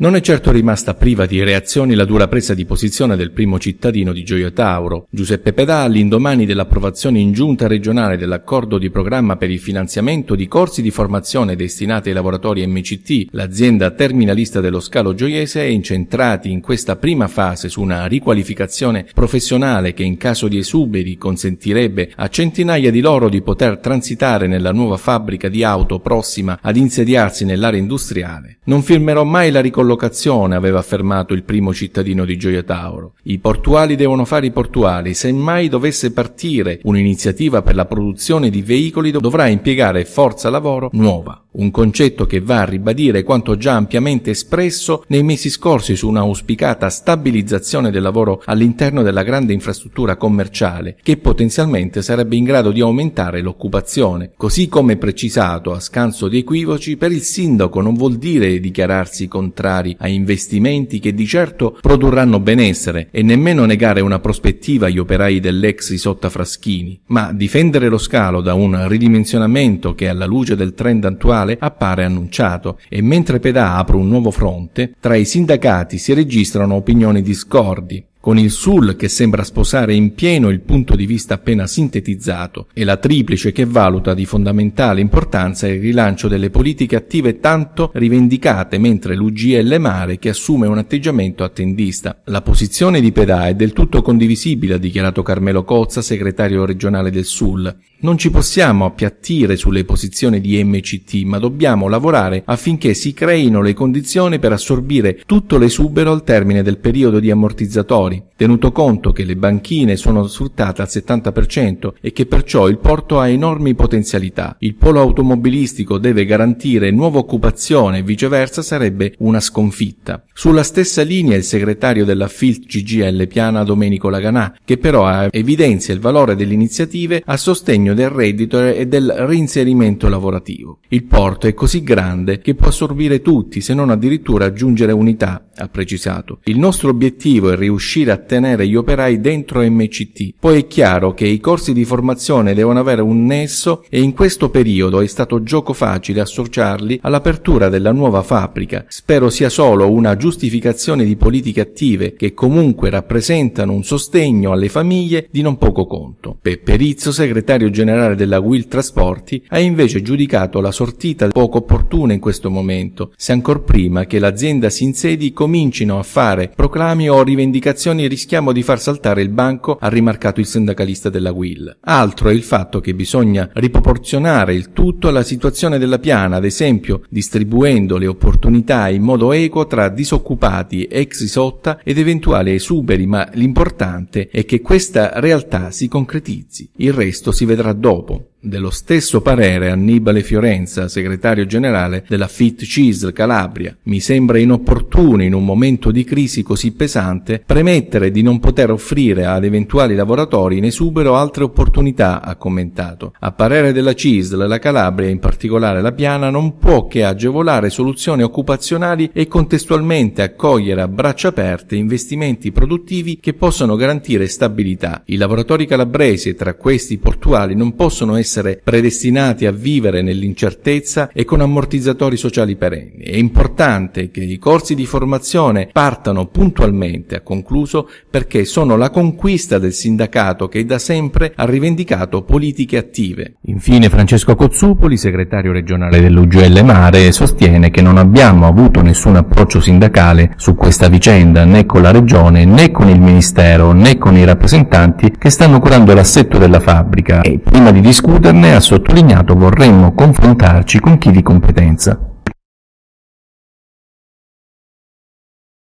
Non è certo rimasta priva di reazioni la dura presa di posizione del primo cittadino di Gioia Tauro, Giuseppe Pedà, all'indomani dell'approvazione in giunta regionale dell'accordo di programma per il finanziamento di corsi di formazione destinati ai lavoratori MCT, l'azienda terminalista dello scalo gioiese, è incentrati in questa prima fase su una riqualificazione professionale che in caso di esuberi consentirebbe a centinaia di loro di poter transitare nella nuova fabbrica di auto prossima ad insediarsi nell'area industriale. Non firmerò mai la ricollocazione collocazione, aveva affermato il primo cittadino di Gioia Tauro. I portuali devono fare i portuali. Se mai dovesse partire un'iniziativa per la produzione di veicoli dovrà impiegare forza lavoro nuova. Un concetto che va a ribadire quanto già ampiamente espresso nei mesi scorsi su una auspicata stabilizzazione del lavoro all'interno della grande infrastruttura commerciale, che potenzialmente sarebbe in grado di aumentare l'occupazione. Così come precisato a scanso di equivoci, per il sindaco non vuol dire dichiararsi contrari a investimenti che di certo produrranno benessere e nemmeno negare una prospettiva agli operai dell'ex Isotta Fraschini, ma difendere lo scalo da un ridimensionamento che alla luce del trend attuale elettorale appare annunciato e mentre PEDA apre un nuovo fronte, tra i sindacati si registrano opinioni discordi, con il Sul che sembra sposare in pieno il punto di vista appena sintetizzato e la triplice che valuta di fondamentale importanza il rilancio delle politiche attive tanto rivendicate mentre l'UGL Mare che assume un atteggiamento attendista. La posizione di Pedà è del tutto condivisibile, ha dichiarato Carmelo Cozza, segretario regionale del Sul. Non ci possiamo appiattire sulle posizioni di MCT, ma dobbiamo lavorare affinché si creino le condizioni per assorbire tutto l'esubero al termine del periodo di ammortizzatorio minori, tenuto conto che le banchine sono sfruttate al 70% e che perciò il porto ha enormi potenzialità. Il polo automobilistico deve garantire nuova occupazione e viceversa sarebbe una sconfitta. Sulla stessa linea il segretario della FILT CGL Piana Domenico Laganà, che però evidenzia il valore delle iniziative a sostegno del reddito e del reinserimento lavorativo. Il porto è così grande che può assorbire tutti, se non addirittura aggiungere unità, ha precisato. Il nostro obiettivo è riuscire riuscire a tenere gli operai dentro MCT. Poi è chiaro che i corsi di formazione devono avere un nesso e in questo periodo è stato gioco facile associarli all'apertura della nuova fabbrica. Spero sia solo una giustificazione di politiche attive che comunque rappresentano un sostegno alle famiglie di non poco conto. Pepperizzo, segretario generale della Will Trasporti, ha invece giudicato la sortita poco opportuna in questo momento, se ancor prima che l'azienda si insedi comincino a fare proclami o rivendicazioni elezioni rischiamo di far saltare il banco, ha rimarcato il sindacalista della Will. Altro è il fatto che bisogna riproporzionare il tutto alla situazione della piana, ad esempio distribuendo le opportunità in modo equo tra disoccupati, ex isotta ed eventuali esuberi, ma l'importante è che questa realtà si concretizzi. Il resto si vedrà dopo. Dello stesso parere Annibale Fiorenza, segretario generale della FIT CISL Calabria, mi sembra inopportuno in un momento di crisi così pesante premettere di non poter offrire ad eventuali lavoratori in esubero altre opportunità, ha commentato. A parere della CISL, la Calabria, in particolare la Piana, non può che agevolare soluzioni occupazionali e contestualmente accogliere a braccia aperte investimenti produttivi che possono garantire stabilità. I lavoratori calabresi e tra questi portuali non possono essere essere predestinati a vivere nell'incertezza e con ammortizzatori sociali perenni. È importante che i corsi di formazione partano puntualmente, a concluso, perché sono la conquista del sindacato che da sempre ha rivendicato politiche attive. Infine Francesco Cozzupoli, segretario regionale dell'UGL Mare, sostiene che non abbiamo avuto nessun approccio sindacale su questa vicenda né con la regione né con il ministero né con i rappresentanti che stanno curando l'assetto della fabbrica e prima di discutere Morgan ne ha sottolineato vorremmo confrontarci con chi di competenza.